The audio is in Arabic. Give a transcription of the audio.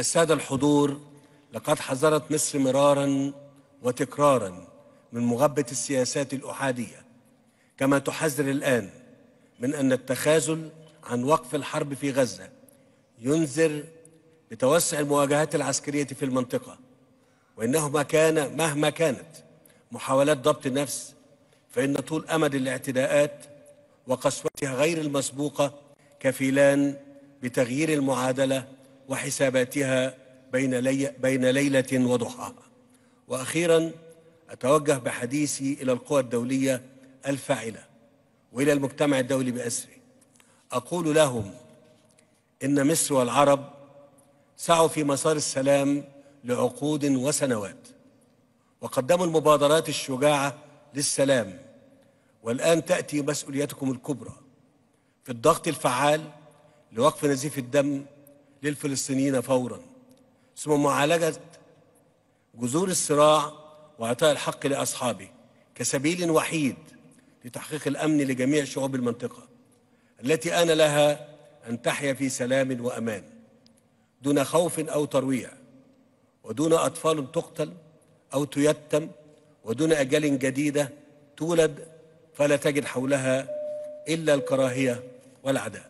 السادة الحضور لقد حذرت مصر مرارا وتكرارا من مغبة السياسات الأحادية كما تحذر الآن من أن التخاذل عن وقف الحرب في غزة ينذر بتوسع المواجهات العسكرية في المنطقة وإنه ما كان مهما كانت محاولات ضبط النفس فإن طول أمد الاعتداءات وقسوتها غير المسبوقة كفيلان بتغيير المعادلة وحساباتها بين, لي بين ليلة وضحاها وأخيرا أتوجه بحديثي إلى القوى الدولية الفاعلة وإلى المجتمع الدولي بأسره أقول لهم إن مصر والعرب سعوا في مسار السلام لعقود وسنوات وقدموا المبادرات الشجاعة للسلام والآن تأتي مسؤوليتكم الكبرى في الضغط الفعال لوقف نزيف الدم للفلسطينيين فورا ثم معالجة جذور الصراع وإعطاء الحق لأصحابه كسبيل وحيد لتحقيق الأمن لجميع شعوب المنطقة التي آن لها أن تحيا في سلام وأمان دون خوف أو ترويع ودون أطفال تقتل أو تيتم ودون أجل جديدة تولد فلا تجد حولها إلا الكراهية والعداء